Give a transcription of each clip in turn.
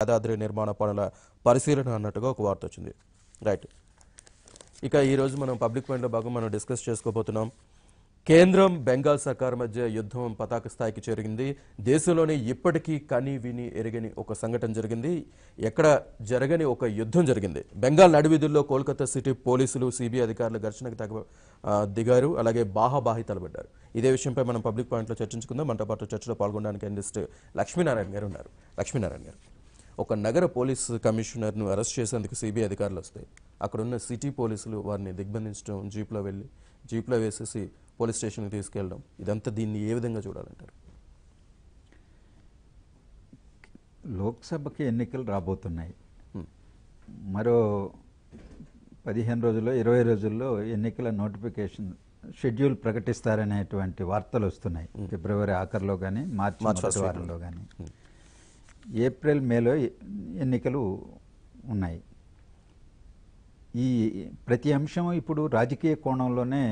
యాదాద్రి నిర్మాణ పనుల పరిశీలన అన్నట్టుగా ఒక వార్త వచ్చింది రైట్ ఇక ఈరోజు మనం పబ్లిక్ పాయింట్లో భాగం మనం డిస్కస్ చేసుకోబోతున్నాం కేంద్రం బెంగాల్ సర్కార్ మధ్య యుద్ధం పతాక స్థాయికి జరిగింది దేశంలోనే ఇప్పటికీ కని విని ఎరగని ఒక సంఘటన జరిగింది ఎక్కడ జరగని ఒక యుద్ధం జరిగింది బెంగాల్ నడివీధుల్లో కోల్కతా సిటీ పోలీసులు సిబిఐ అధికారులు ఘర్షణకు తగ్గ దిగారు అలాగే బాహాబాహి తలబడ్డారు ఇదే విషయంపై మనం పబ్లిక్ పాయింట్లో చర్చించుకుందాం మనతో పాటు చర్చలో పాల్గొనడానికి అందిస్ట్ లక్ష్మీనారాయణ గారు ఉన్నారు లక్ష్మీనారాయణ గారు ఒక నగర పోలీస్ కమిషనర్ను అరెస్ట్ చేసేందుకు సిబిఐ అధికారులు వస్తాయి అక్కడున్న సిటీ పోలీసులు వారిని దిగ్బంధించడం జీప్లో వెళ్ళి జీప్లో వేసేసి పోలీస్ స్టేషన్కి తీసుకెళ్ళడం ఇదంతా దీన్ని ఏ విధంగా చూడాలంటారు లోక్సభకి ఎన్నికలు రాబోతున్నాయి మరో పదిహేను రోజుల్లో ఇరవై రోజుల్లో ఎన్నికల నోటిఫికేషన్ షెడ్యూల్ ప్రకటిస్తారనేటువంటి వార్తలు వస్తున్నాయి ఫిబ్రవరి ఆఖరిలో కానీ మార్చి వారంలో కానీ ఏప్రిల్ మేలో ఎన్నికలు ఉన్నాయి ఈ ప్రతి అంశం ఇప్పుడు రాజకీయ కోణంలోనే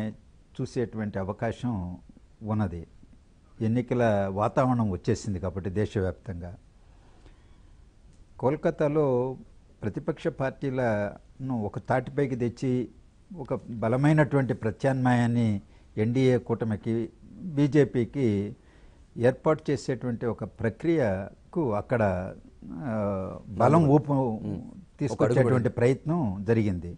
చూసేటువంటి అవకాశం ఉన్నది ఎన్నికల వాతావరణం వచ్చేసింది కాబట్టి దేశవ్యాప్తంగా కోల్కతాలో ప్రతిపక్ష పార్టీలను ఒక తాటిపైకి తెచ్చి ఒక బలమైనటువంటి ప్రత్యామ్నాయాన్ని ఎన్డీఏ కూటమికి బీజేపీకి ఏర్పాటు చేసేటువంటి ఒక ప్రక్రియ కు అక్కడ బలం ఊపు తీసుకొచ్చేటువంటి ప్రయత్నం జరిగింది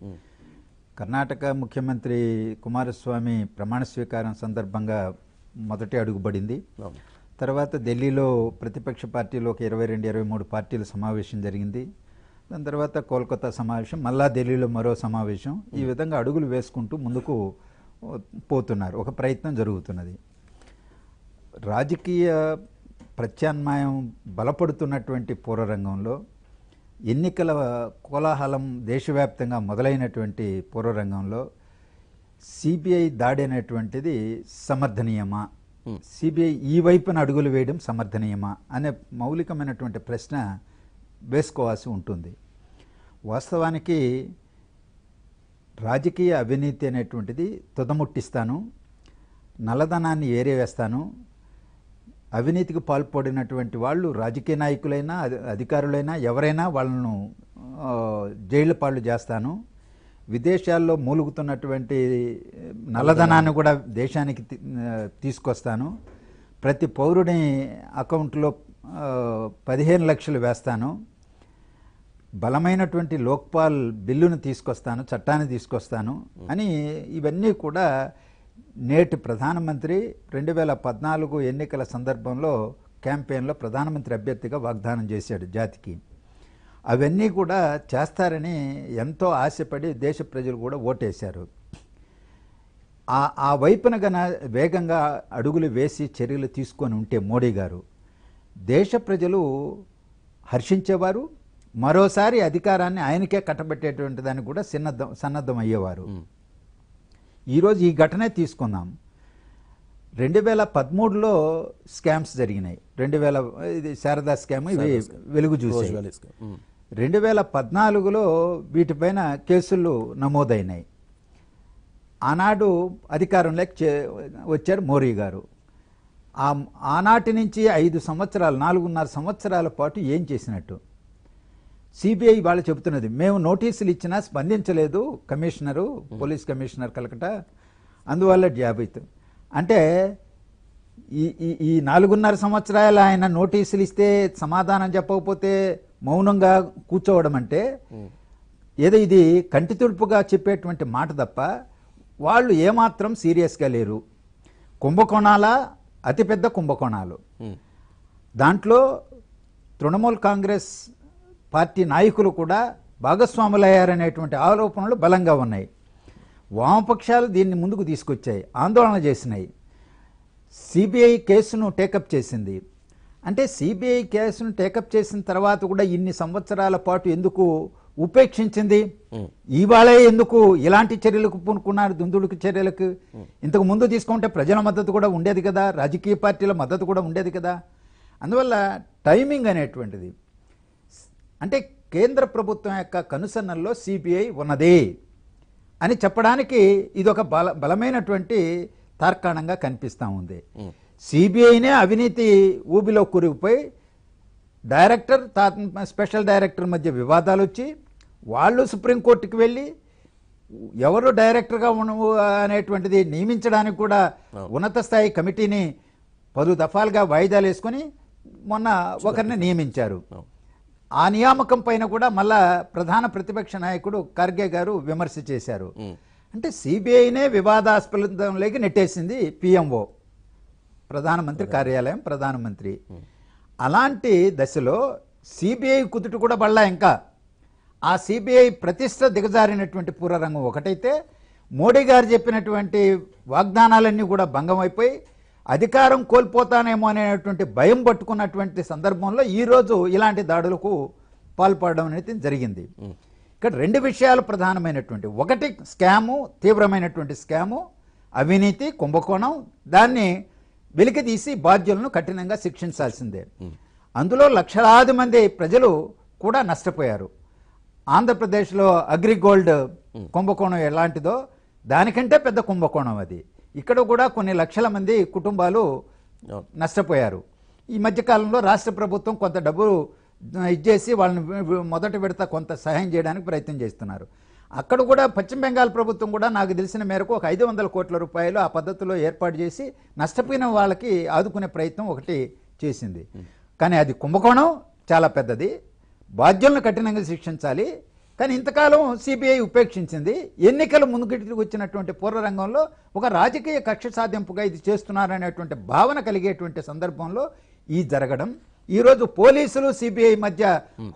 కర్ణాటక ముఖ్యమంత్రి కుమారస్వామి ప్రమాణ స్వీకారం సందర్భంగా మొదటి అడుగుబడింది తర్వాత ఢిల్లీలో ప్రతిపక్ష పార్టీలో ఒక ఇరవై రెండు ఇరవై మూడు పార్టీల సమావేశం జరిగింది దాని తర్వాత కోల్కతా సమావేశం మళ్ళా ఢిల్లీలో మరో సమావేశం ఈ విధంగా అడుగులు వేసుకుంటూ ముందుకు పోతున్నారు ఒక ప్రయత్నం జరుగుతున్నది రాజకీయ ప్రత్యామ్నాయం బలపడుతున్నటువంటి పూర్వరంగంలో ఎన్నికల కోలాహలం దేశవ్యాప్తంగా మొదలైనటువంటి పూర్వరంగంలో సిబిఐ దాడి అనేటువంటిది సమర్థనీయమా సిబిఐ ఈ వైపున అడుగులు వేయడం సమర్థనీయమా అనే మౌలికమైనటువంటి ప్రశ్న వేసుకోవాల్సి ఉంటుంది వాస్తవానికి రాజకీయ అవినీతి అనేటువంటిది తుదముట్టిస్తాను నల్లధనాన్ని ఏరేవేస్తాను అవినీతికి పాల్పడినటువంటి వాళ్ళు రాజకీయ నాయకులైనా అధికారులైనా ఎవరైనా వాళ్ళను జైలు పాలు చేస్తాను విదేశాల్లో మూలుగుతున్నటువంటి నల్లధనాన్ని కూడా దేశానికి తీసుకొస్తాను ప్రతి పౌరుని అకౌంట్లో పదిహేను లక్షలు వేస్తాను బలమైనటువంటి లోక్పాల్ బిల్లును తీసుకొస్తాను చట్టాన్ని తీసుకొస్తాను అని ఇవన్నీ కూడా నేటి ప్రధానమంత్రి రెండు వేల పద్నాలుగు ఎన్నికల సందర్భంలో క్యాంపెయిన్లో ప్రధానమంత్రి అభ్యర్థిగా వాగ్దానం చేశాడు జాతికి అవన్నీ కూడా చేస్తారని ఎంతో ఆశపడి దేశ ప్రజలు కూడా ఓటేశారు ఆ ఆ వైపున గన వేగంగా అడుగులు వేసి చర్యలు తీసుకొని ఉంటే మోడీ గారు దేశ ప్రజలు హర్షించేవారు మరోసారి అధికారాన్ని ఆయనకే కట్టబెట్టేటువంటి దానికి కూడా సన్నద్ధం సన్నద్ధం అయ్యేవారు ఈరోజు ఈ ఘటనే తీసుకుందాం రెండు వేల పదమూడులో స్కామ్స్ జరిగినాయి రెండు వేల ఇది శారదా స్కామ్ ఇవి వెలుగు చూసి రెండు వేల పద్నాలుగులో వీటిపైన కేసులు నమోదైనాయి ఆనాడు అధికారం లేక వచ్చారు మోరీ గారు ఆనాటి నుంచి ఐదు సంవత్సరాలు నాలుగున్నర సంవత్సరాల పాటు ఏం చేసినట్టు సిబిఐ వాళ్ళు చెబుతున్నది మేము నోటీసులు ఇచ్చినా స్పందించలేదు కమిషనరు పోలీస్ కమిషనర్ కలకట అందువల్ల జాబ్ అంటే ఈ ఈ నాలుగున్నర సంవత్సరాలు ఆయన నోటీసులు ఇస్తే సమాధానం చెప్పకపోతే మౌనంగా కూర్చోవడం అంటే ఏదో ఇది కంటి తుడుపుగా చెప్పేటువంటి మాట తప్ప వాళ్ళు ఏమాత్రం సీరియస్గా లేరు కుంభకోణాల అతిపెద్ద కుంభకోణాలు దాంట్లో తృణమూల్ కాంగ్రెస్ పార్టీ నాయకులు కూడా భాగస్వాములయ్యారనేటువంటి ఆరోపణలు బలంగా ఉన్నాయి వామపక్షాలు దీన్ని ముందుకు తీసుకొచ్చాయి ఆందోళన చేసినాయి సిబిఐ కేసును టేకప్ చేసింది అంటే సిబిఐ కేసును టేకప్ చేసిన తర్వాత కూడా ఇన్ని సంవత్సరాల పాటు ఎందుకు ఉపేక్షించింది ఇవాళే ఎందుకు ఇలాంటి చర్యలకు పూనుకున్నారు దుందుడుకు చర్యలకు ఇంతకు ముందు తీసుకుంటే ప్రజల మద్దతు కూడా ఉండేది కదా రాజకీయ పార్టీల మద్దతు కూడా ఉండేది కదా అందువల్ల టైమింగ్ అనేటువంటిది అంటే కేంద్ర ప్రభుత్వం యొక్క కనుసన్నల్లో సిబిఐ ఉన్నది అని చెప్పడానికి ఇది ఒక బల బలమైనటువంటి తార్కాణంగా కనిపిస్తూ ఉంది సిబిఐనే అవినీతి ఊబిలో కూరిగిపోయి డైరెక్టర్ స్పెషల్ డైరెక్టర్ మధ్య వివాదాలు వచ్చి వాళ్ళు సుప్రీంకోర్టుకి వెళ్ళి ఎవరు డైరెక్టర్గా ఉన్న అనేటువంటిది నియమించడానికి కూడా ఉన్నత స్థాయి కమిటీని పలు దఫాలుగా వాయిదాలు వేసుకొని మొన్న ఒకరిని నియమించారు ఆ నియామకం పైన కూడా మళ్ళా ప్రధాన ప్రతిపక్ష నాయకుడు ఖర్గే గారు విమర్శ చేశారు అంటే సిబిఐనే వివాదాస్పదంలోకి నెట్టేసింది పిఎంఓ ప్రధానమంత్రి కార్యాలయం ప్రధానమంత్రి అలాంటి దశలో సిబిఐ కుదుట కూడా బళ్ళా ఇంకా ఆ సిబిఐ ప్రతిష్ట దిగజారినటువంటి పూర్వరంగం ఒకటైతే మోడీ గారు చెప్పినటువంటి వాగ్దానాలన్నీ కూడా భంగం అయిపోయి అధికారం కోల్పోతానేమో అనేటువంటి భయం పట్టుకున్నటువంటి సందర్భంలో ఈరోజు ఇలాంటి దాడులకు పాల్పడడం అనేది జరిగింది ఇక్కడ రెండు విషయాలు ప్రధానమైనటువంటి ఒకటి స్కాము తీవ్రమైనటువంటి స్కాము అవినీతి కుంభకోణం దాన్ని వెలికి తీసి బాధ్యులను కఠినంగా శిక్షించాల్సిందే అందులో లక్షలాది మంది ప్రజలు కూడా నష్టపోయారు ఆంధ్రప్రదేశ్లో అగ్రిగోల్డ్ కుంభకోణం ఎలాంటిదో దానికంటే పెద్ద కుంభకోణం అది ఇక్కడ కూడా కొన్ని లక్షల మంది కుటుంబాలు నష్టపోయారు ఈ మధ్యకాలంలో రాష్ట్ర ప్రభుత్వం కొంత డబ్బు ఇచ్చేసి వాళ్ళని మొదట విడత కొంత సహాయం చేయడానికి ప్రయత్నం చేస్తున్నారు అక్కడ కూడా పశ్చిమ బెంగాల్ ప్రభుత్వం కూడా నాకు తెలిసిన మేరకు ఒక ఐదు వందల కోట్ల రూపాయలు ఆ పద్ధతిలో ఏర్పాటు చేసి నష్టపోయిన వాళ్ళకి ఆదుకునే ప్రయత్నం ఒకటి చేసింది hmm. కానీ అది కుంభకోణం చాలా పెద్దది బాధ్యులను కఠినంగా శిక్షించాలి కానీ ఇంతకాలం సిబిఐ ఉపేక్షించింది ఎన్నికలు ముందుకిటికి వచ్చినటువంటి పూర్వరంగంలో ఒక రాజకీయ కక్ష సాధింపుగా ఇది చేస్తున్నారనేటువంటి భావన కలిగేటువంటి సందర్భంలో ఈ జరగడం ఈరోజు పోలీసులు సిబిఐ మధ్య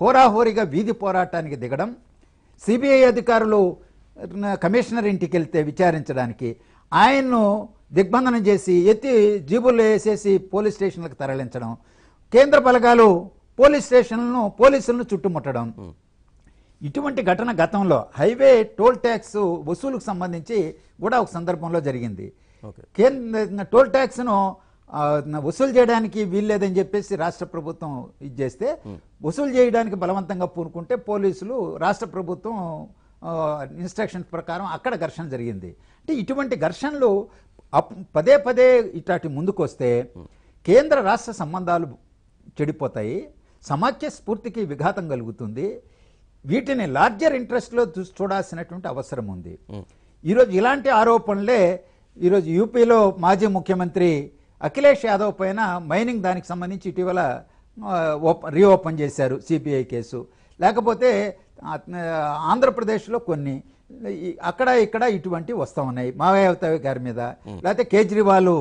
హోరాహోరీగా వీధి పోరాటానికి దిగడం సిబిఐ అధికారులు కమిషనర్ ఇంటికి వెళ్తే విచారించడానికి ఆయన్ను దిగ్బంధనం చేసి ఎత్తి జీబుల్లో వేసేసి పోలీస్ స్టేషన్లకు తరలించడం కేంద్ర బలగాలు పోలీస్ స్టేషన్లను పోలీసులను చుట్టుముట్టడం ఇటువంటి ఘటన గతంలో హైవే టోల్ ట్యాక్స్ వసూలుకు సంబంధించి కూడా ఒక సందర్భంలో జరిగింది కేంద్ర టోల్ ట్యాక్స్ను వసూలు చేయడానికి వీల్లేదని చెప్పేసి రాష్ట్ర ప్రభుత్వం ఇచ్చేస్తే వసూలు చేయడానికి బలవంతంగా పూనుకుంటే పోలీసులు రాష్ట్ర ప్రభుత్వం ఇన్స్ట్రక్షన్స్ ప్రకారం అక్కడ ఘర్షణ జరిగింది అంటే ఇటువంటి ఘర్షణలు పదే పదే ఇట్లాంటి ముందుకొస్తే కేంద్ర రాష్ట్ర సంబంధాలు చెడిపోతాయి సమాఖ్య స్ఫూర్తికి విఘాతం కలుగుతుంది వీటిని లార్జర్ ఇంట్రెస్ట్లో చూడాల్సినటువంటి అవసరం ఉంది ఈరోజు ఇలాంటి ఆరోపణలే ఈరోజు యూపీలో మాజీ ముఖ్యమంత్రి అఖిలేష్ యాదవ్ పైన మైనింగ్ దానికి సంబంధించి ఇటీవల రీఓపెన్ చేశారు సిబిఐ కేసు లేకపోతే ఆంధ్రప్రదేశ్లో కొన్ని అక్కడ ఇక్కడ ఇటువంటి వస్తూ ఉన్నాయి మాయావత గారి మీద లేకపోతే కేజ్రీవాల్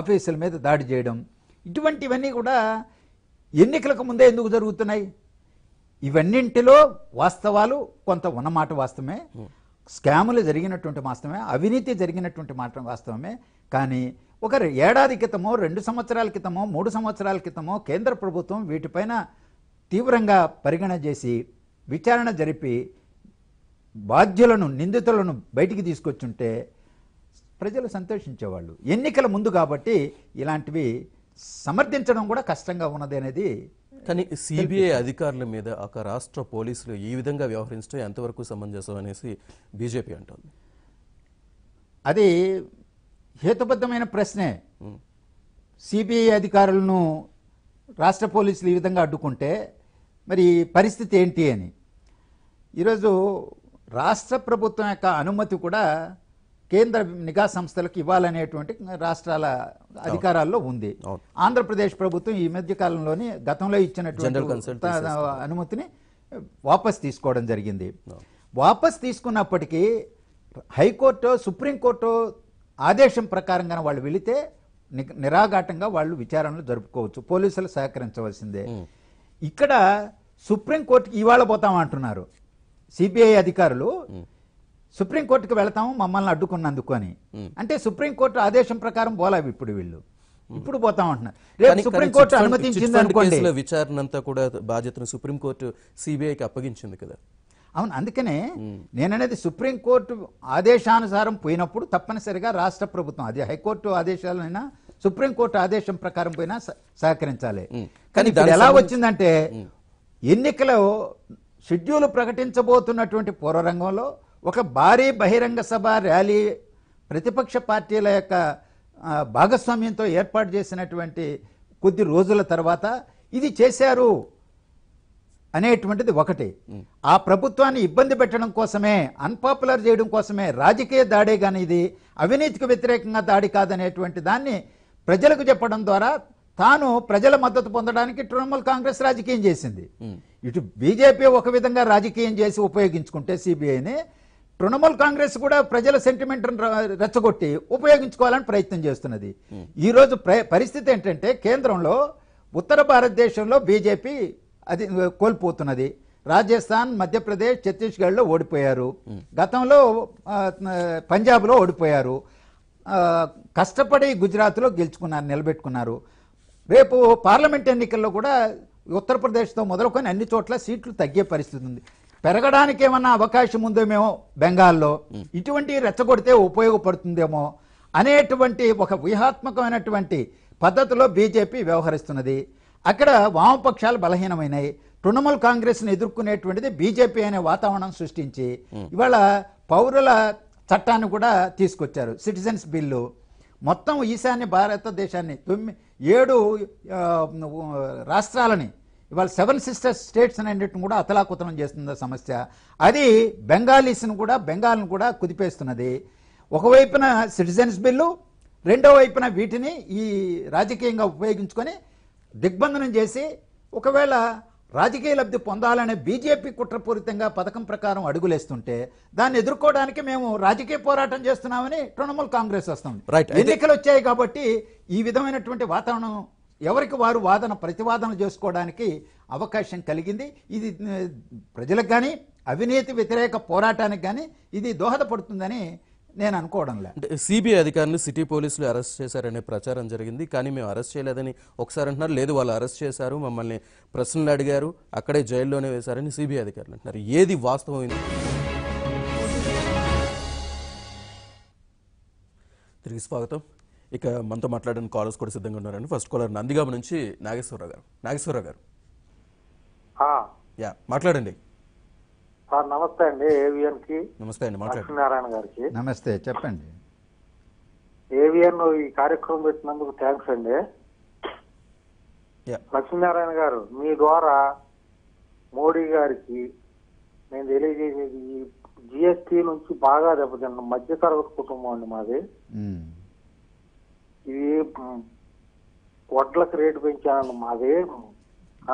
ఆఫీసుల మీద దాడి చేయడం ఇటువంటివన్నీ కూడా ఎన్నికలకు ముందే ఎందుకు జరుగుతున్నాయి ఇవన్నింటిలో వాస్తవాలు కొంత ఉన్నమాట వాస్తవమే స్కాములు జరిగినటువంటి వాస్తవమే అవినీతి జరిగినటువంటి మాట వాస్తవమే కానీ ఒక ఏడాది క్రితమో రెండు సంవత్సరాల క్రితమో మూడు సంవత్సరాల క్రితమో కేంద్ర ప్రభుత్వం వీటిపైన తీవ్రంగా పరిగణ చేసి విచారణ జరిపి బాధ్యులను నిందితులను బయటికి తీసుకొచ్చుంటే ప్రజలు సంతోషించేవాళ్ళు ఎన్నికల ముందు కాబట్టి ఇలాంటివి సమర్థించడం కూడా కష్టంగా ఉన్నది అనేది కానీ సిబిఐ అధికారుల మీద ఒక రాష్ట్ర పోలీసులు ఈ విధంగా వ్యవహరించడం ఎంతవరకు సమంజసం అనేసి బీజేపీ అంటుంది అది హేతుబద్ధమైన ప్రశ్నే సిబిఐ అధికారులను రాష్ట్ర పోలీసులు ఈ విధంగా అడ్డుకుంటే మరి పరిస్థితి ఏంటి అని ఈరోజు రాష్ట్ర ప్రభుత్వం యొక్క అనుమతి కూడా కేంద్ర నిఘా సంస్థలకు ఇవ్వాలనేటువంటి రాష్ట్రాల అధికారాల్లో ఉంది ఆంధ్రప్రదేశ్ ప్రభుత్వం ఈ మధ్య కాలంలోని గతంలో ఇచ్చినటువంటి అనుమతిని వాపస్ తీసుకోవడం జరిగింది వాపస్ తీసుకున్నప్పటికీ హైకోర్టు సుప్రీంకోర్టు ఆదేశం ప్రకారంగా వాళ్ళు వెళితే నిరాఘాటంగా వాళ్ళు విచారణలు జరుపుకోవచ్చు పోలీసులు సహకరించవలసిందే ఇక్కడ సుప్రీంకోర్టు ఇవాళ పోతామంటున్నారు సిబిఐ అధికారులు సుప్రీంకోర్టుకు వెళతాము మమ్మల్ని అడ్డుకున్నందుకు అని అంటే సుప్రీంకోర్టు ఆదేశం ప్రకారం పోలావి ఇప్పుడు వీళ్ళు ఇప్పుడు పోతా ఉంటున్నారు రేపు సుప్రీంకోర్టు అనుమతించింది అనుకోండి విచారణ అంతా కూడా బాధ్యతను సుప్రీంకోర్టు సిబిఐకి అప్పగించింది కదా అవును అందుకనే నేననేది సుప్రీంకోర్టు ఆదేశానుసారం పోయినప్పుడు తప్పనిసరిగా రాష్ట్ర ప్రభుత్వం అది హైకోర్టు ఆదేశాలైనా సుప్రీంకోర్టు ఆదేశం ప్రకారం పోయినా సహకరించాలి కానీ ఎలా వచ్చిందంటే ఎన్నికలు షెడ్యూల్ ప్రకటించబోతున్నటువంటి పూర్వరంగంలో ఒక భారీ బహిరంగ సభ ర్యాలీ ప్రతిపక్ష పార్టీల యొక్క భాగస్వామ్యంతో ఏర్పాటు చేసినటువంటి కొద్ది రోజుల తర్వాత ఇది చేశారు అనేటువంటిది ఒకటి ఆ ప్రభుత్వాన్ని ఇబ్బంది పెట్టడం కోసమే అన్పాపులర్ చేయడం కోసమే రాజకీయ దాడే కానీ ఇది అవినీతికి వ్యతిరేకంగా దాడి కాదనేటువంటి దాన్ని ప్రజలకు చెప్పడం ద్వారా తాను ప్రజల మద్దతు పొందడానికి తృణమూల్ కాంగ్రెస్ రాజకీయం చేసింది ఇటు బీజేపీ ఒక విధంగా రాజకీయం చేసి ఉపయోగించుకుంటే సిబిఐని తృణమూల్ కాంగ్రెస్ కూడా ప్రజల సెంటిమెంట్ రెచ్చగొట్టి ఉపయోగించుకోవాలని ప్రయత్నం చేస్తున్నది ఈరోజు పరిస్థితి ఏంటంటే కేంద్రంలో ఉత్తర భారతదేశంలో బీజేపీ అది కోల్పోతున్నది రాజస్థాన్ మధ్యప్రదేశ్ ఛత్తీస్గఢ్లో ఓడిపోయారు గతంలో పంజాబ్లో ఓడిపోయారు కష్టపడి గుజరాత్లో గెలుచుకున్నారు నిలబెట్టుకున్నారు రేపు పార్లమెంట్ ఎన్నికల్లో కూడా ఉత్తరప్రదేశ్తో మొదలుకొని అన్ని చోట్ల సీట్లు తగ్గే పరిస్థితి ఉంది పెరగడానికి ఏమన్నా అవకాశం ఉందేమో బెంగాల్లో ఇటువంటి రెచ్చగొడితే ఉపయోగపడుతుందేమో అనేటువంటి ఒక వ్యూహాత్మకమైనటువంటి పద్ధతిలో బీజేపీ వ్యవహరిస్తున్నది అక్కడ వామపక్షాలు బలహీనమైనాయి తృణమూల్ కాంగ్రెస్ని ఎదుర్కొనేటువంటిది బీజేపీ అనే వాతావరణం సృష్టించి ఇవాళ పౌరుల చట్టాన్ని కూడా తీసుకొచ్చారు సిటిజన్స్ బిల్లు మొత్తం ఈశాన్య భారతదేశాన్ని తొమ్మిది ఏడు రాష్ట్రాలని ఇవాళ సెవెన్ సిస్టర్స్ స్టేట్స్ అన్నిటిని కూడా అతలాకుతలం చేస్తున్న సమస్య అది బెంగాలీస్ను కూడా బెంగాల్ను కూడా కుదిపేస్తున్నది ఒకవైపున సిటిజన్స్ బిల్లు రెండో వైపున వీటిని ఈ రాజకీయంగా ఉపయోగించుకొని దిగ్బంధనం చేసి ఒకవేళ రాజకీయ లబ్ధి పొందాలనే బీజేపీ కుట్రపూరితంగా పథకం ప్రకారం అడుగులేస్తుంటే దాన్ని ఎదుర్కోవడానికి మేము రాజకీయ పోరాటం చేస్తున్నామని తృణమూల్ కాంగ్రెస్ వస్తుంది ఎన్నికలు వచ్చాయి కాబట్టి ఈ విధమైనటువంటి వాతావరణం ఎవరికి వారు వాదన ప్రతివాదన చేసుకోవడానికి అవకాశం కలిగింది ఇది ప్రజలకు కానీ అవినీతి వ్యతిరేక పోరాటానికి కానీ ఇది దోహదపడుతుందని నేను అనుకోవడం లేదు సిబిఐ అధికారులు సిటీ పోలీసులు అరెస్ట్ చేశారనే ప్రచారం జరిగింది కానీ మేము అరెస్ట్ చేయలేదని ఒకసారి అంటున్నారు లేదు వాళ్ళు అరెస్ట్ చేశారు మమ్మల్ని ప్రశ్నలు అడిగారు అక్కడే జైల్లోనే వేశారని సిబిఐ అధికారులు అంటున్నారు ఏది వాస్తవం తిరిగి స్వాగతం ఇక మనతో మాట్లాడిన కాలర్స్ కూడా సిద్ధంగా ఉన్నారండి ఫస్ట్ కాలర్ నందిగామ నుంచి నాగేశ్వరరావు గారు నాగేశ్వరరావు గారు యా మాట్లాడండి నమస్తే అండి ఏవిఎన్ కి నమస్తే అండి లక్ష్మీనారాయణ గారికి నమస్తే చెప్పండి ఏవిఎన్ ఈ కార్యక్రమం పెట్టినందుకు థ్యాంక్స్ అండి లక్ష్మీనారాయణ గారు మీ ద్వారా మోడీ గారికి నేను తెలియజేసేది జిఎస్టీ నుంచి బాగా మధ్య తరగతి కుటుంబం అండి మాది ఈ వడ్లకు రేటు పెంచాను మాది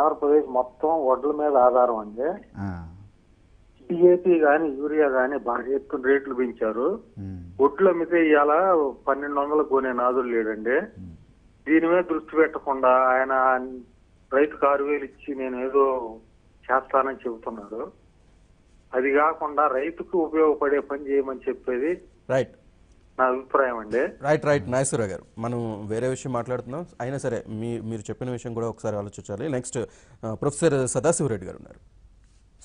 ఆంధ్రప్రదేశ్ మొత్తం వడ్ల మీద ఆధారం అండి డిఏపి గాని యూరియా గాని బాగా ఎత్తున రేట్లు పెంచారు వడ్లు అమ్మితే ఇవాళ పన్నెండు వందలు కొనే నాదులు లేడండి దీని మీద దృష్టి పెట్టకుండా ఆయన రైతు ఆరు వేలు ఇచ్చి నేను ఏదో చేస్తానని చెబుతున్నాడు అది కాకుండా రైతుకు ఉపయోగపడే పని చేయమని చెప్పేది రైట్ నా అభిప్రాయం అండి రైట్ రైట్ నాగేశ్వరరావు గారు మనం వేరే విషయం మాట్లాడుతున్నాం అయినా సరే మీ మీరు చెప్పిన విషయం కూడా ఒకసారి ఆలోచించాలి నెక్స్ట్ ప్రొఫెసర్ సదాశివరెడ్డి గారు ఉన్నారు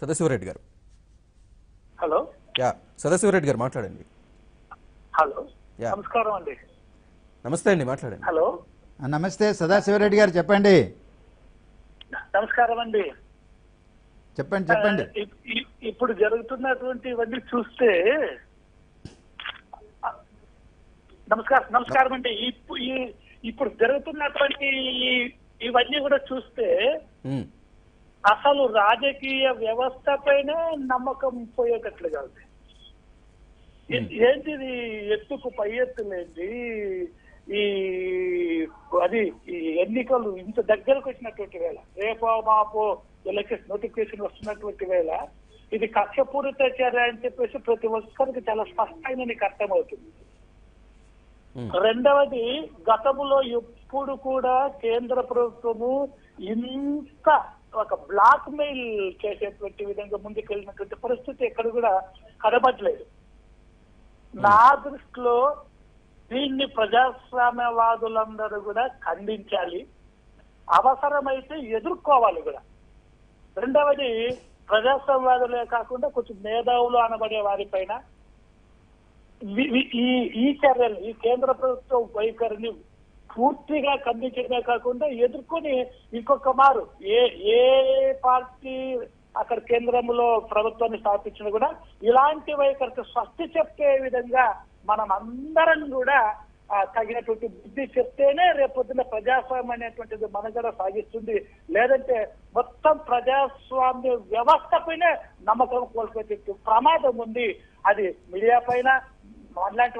సదాశివరెడ్డి గారు హలో యా సదాశివరెడ్డి గారు మాట్లాడండి హలో యా నమస్కారం అండి నమస్తే అండి మాట్లాడండి హలో నమస్తే సదాశివరెడ్డి గారు చెప్పండి నమస్కారం అండి చెప్పండి చెప్పండి ఇప్పుడు జరుగుతున్నటువంటి ఇవన్నీ చూస్తే నమస్కారం నమస్కారం అండి ఈ ఇప్పుడు జరుగుతున్నటువంటి ఇవన్నీ కూడా చూస్తే అసలు రాజకీయ వ్యవస్థ పైన నమ్మకం పోయేటట్లుగా ఉంది ఏంటిది ఎత్తుకు పై ఎత్తులేంటి ఈ అది ఈ ఎన్నికలు ఇంత దగ్గరకు వచ్చినటువంటి వేళ రేపో మాపో ఎలక్షన్ నోటిఫికేషన్ వస్తున్నటువంటి వేళ ఇది కక్షపూరిత చర్య అని చెప్పేసి ప్రతి ఒక్కరికి చాలా స్పష్టంగా నీకు అర్థమవుతుంది రెండవది గతములో ఎప్పుడు కూడా కేంద్ర ప్రభుత్వము ఇంత ఒక బ్లాక్ మెయిల్ చేసేటువంటి విధంగా ముందుకెళ్ళినటువంటి పరిస్థితి ఎక్కడ కూడా కనబడలేదు నా దృష్టిలో దీన్ని ప్రజాస్వామ్యవాదులందరూ కూడా ఖండించాలి అవసరమైతే ఎదుర్కోవాలి కూడా రెండవది ప్రజాస్వామ్యవాదులే కాకుండా కొంచెం మేధావులు అనబడే వారిపైన ఈ ఈ చర్యలు ఈ కేంద్ర ప్రభుత్వం వైఖరిని పూర్తిగా ఖండించడమే కాకుండా ఎదుర్కొని ఇంకొక మారు ఏ ఏ పార్టీ అక్కడ కేంద్రంలో ప్రభుత్వాన్ని స్థాపించినా కూడా ఇలాంటి వైఖరికి స్వస్తి చెప్పే విధంగా మనం అందరం కూడా తగినటువంటి బుద్ధి చెప్తేనే రేపొద్దున ప్రజాస్వామ్యం అనేటువంటిది మనుగడ సాగిస్తుంది లేదంటే మొత్తం ప్రజాస్వామ్య వ్యవస్థ పైన నమ్మకం కోల్పోయే ప్రమాదం ఉంది అది మీడియా పైన మాట్లాంటి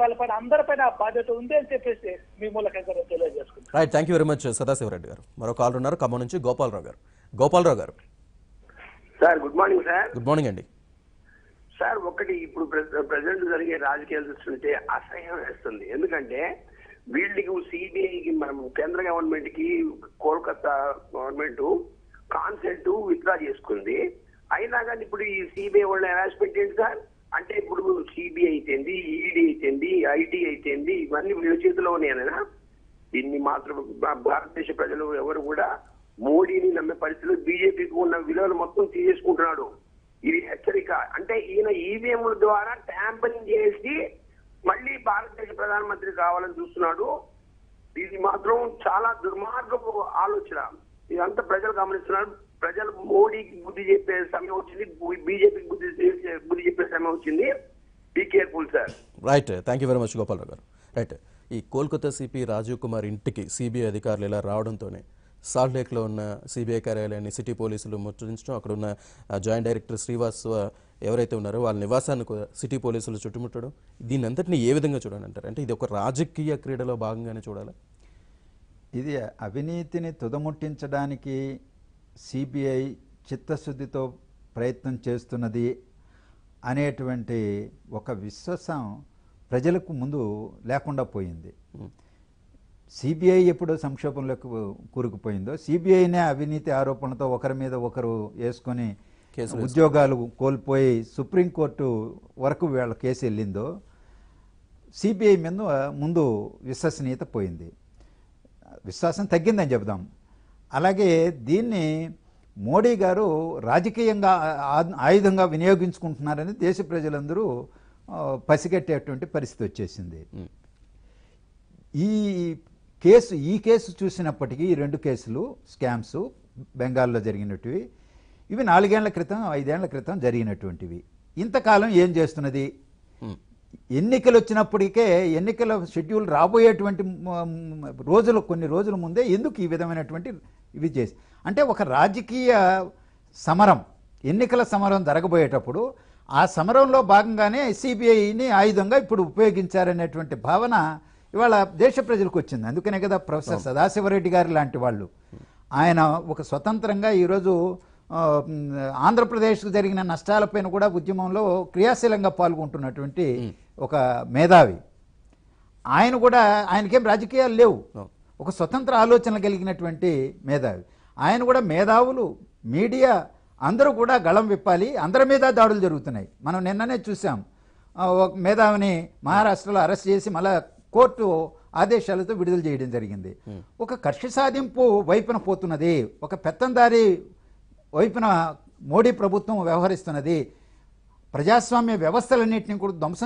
పైన ఆ బాధ్యత ఉంది అని చెప్పేసి మీ మూలకంగా తెలియజేసుకుంటాం thank you very much Sadashivareddy గారు మరో కాల్ ఉన్నారు ఖమ్మం నుంచి గోపాలరావు గారు గోపాలరావు గారు sir good morning sir good morning అండి సార్ ఒకటి ఇప్పుడు ప్రజెంట్ జరిగే రాజకీయాలు చూస్తుంటే అసహ్యం వేస్తుంది ఎందుకంటే వీళ్ళకి సిబిఐకి మనం కేంద్ర గవర్నమెంట్ కి కోల్కతా గవర్నమెంట్ కాన్సెంట్ విత్డ్రా చేసుకుంది అయినా కానీ ఇప్పుడు ఈ సిబిఐ వాళ్ళని హెరాస్మెంట్ ఏంటి సార్ అంటే ఇప్పుడు సిబిఐ అయితేంది ఈడీ e అయితేంది ఐటీ అయితేంది ఇవన్నీ వీళ్ళ చేతిలో ఉన్నాయనేనా దీన్ని మాత్రం భారతదేశ ప్రజలు ఎవరు కూడా మోడీని నమ్మే పరిస్థితులు బీజేపీకి ఉన్న విలువలు మొత్తం తీసేసుకుంటున్నాడు ఇది హెచ్చరిక అంటే ఈయన ఈవీఎంల e ద్వారా ట్యాంపరింగ్ చేసి మళ్ళీ భారతదేశ ప్రధానమంత్రి కావాలని చూస్తున్నాడు ఇది మాత్రం చాలా దుర్మార్గపు ఆలోచన ఇదంతా ప్రజలు గమనిస్తున్నారు ప్రజలు మోడీకి బుద్ధి చెప్పే సమయం వచ్చింది బీజేపీకి బుద్ధి వచ్చింది be careful sir right thank you very much Gopalarao గారు రైట్ ఈ కోల్కతా సిపి రాజీవ్ కుమార్ ఇంటికి సిబిఐ అధికారులు ఇలా రావడంతోనే సాల్ట్ లేక్లో ఉన్న సిబిఐ కార్యాలయాన్ని సిటీ పోలీసులు ముట్టడించడం అక్కడ ఉన్న జాయింట్ డైరెక్టర్ శ్రీవాస్ ఎవరైతే ఉన్నారో వాళ్ళ నివాసాన్ని సిటీ పోలీసులు చుట్టుముట్టడం దీని అంతటిని ఏ విధంగా చూడాలంటారు అంటే ఇది ఒక రాజకీయ క్రీడలో భాగంగానే చూడాలి ఇది అవినీతిని తుదముట్టించడానికి సిబిఐ చిత్తశుద్ధితో ప్రయత్నం చేస్తున్నది అనేటువంటి ఒక విశ్వాసం ప్రజలకు ముందు లేకుండా పోయింది సిబిఐ ఎప్పుడు సంక్షోభంలోకి కూరుకుపోయిందో సిబిఐనే అవినీతి ఆరోపణతో ఒకరి మీద ఒకరు వేసుకొని ఉద్యోగాలు కోల్పోయి సుప్రీంకోర్టు వరకు వీళ్ళ కేసు వెళ్ళిందో సిబిఐ మీద ముందు విశ్వసనీయత పోయింది విశ్వాసం తగ్గిందని చెబుదాం అలాగే దీన్ని మోడీ గారు రాజకీయంగా ఆయుధంగా వినియోగించుకుంటున్నారని దేశ ప్రజలందరూ పసిగట్టేటువంటి పరిస్థితి వచ్చేసింది ఈ కేసు ఈ కేసు చూసినప్పటికీ ఈ రెండు కేసులు స్కామ్స్ బెంగాల్లో జరిగినటివి ఇవి నాలుగేళ్ల క్రితం ఐదేళ్ల క్రితం జరిగినటువంటివి ఇంతకాలం ఏం చేస్తున్నది ఎన్నికలు వచ్చినప్పటికే ఎన్నికల షెడ్యూల్ రాబోయేటువంటి రోజులు కొన్ని రోజుల ముందే ఎందుకు ఈ విధమైనటువంటి ఇవి చేసి అంటే ఒక రాజకీయ సమరం ఎన్నికల సమరం జరగబోయేటప్పుడు ఆ సమరంలో భాగంగానే సిబిఐని ఆయుధంగా ఇప్పుడు ఉపయోగించారనేటువంటి భావన ఇవాళ దేశ ప్రజలకు వచ్చింది అందుకనే కదా ప్రొఫెసర్ సదాశివరెడ్డి గారు లాంటి వాళ్ళు ఆయన ఒక స్వతంత్రంగా ఈరోజు ఆంధ్రప్రదేశ్కు జరిగిన నష్టాలపైన కూడా ఉద్యమంలో క్రియాశీలంగా పాల్గొంటున్నటువంటి ఒక మేధావి ఆయన కూడా ఆయనకేం రాజకీయాలు లేవు ఒక స్వతంత్ర ఆలోచన కలిగినటువంటి మేధావి ఆయన కూడా మేధావులు మీడియా అందరూ కూడా గళం విప్పాలి అందరి మీద దాడులు జరుగుతున్నాయి మనం నిన్ననే చూసాం ఒక మేధావిని మహారాష్ట్రలో అరెస్ట్ చేసి మళ్ళా కోర్టు ఆదేశాలతో విడుదల చేయడం జరిగింది hmm. ఒక కక్ష సాధింపు వైపున పోతున్నది ఒక పెత్తందారి వైపున మోడీ ప్రభుత్వం వ్యవహరిస్తున్నది ప్రజాస్వామ్య వ్యవస్థలన్నింటినీ కూడా ధ్వంసం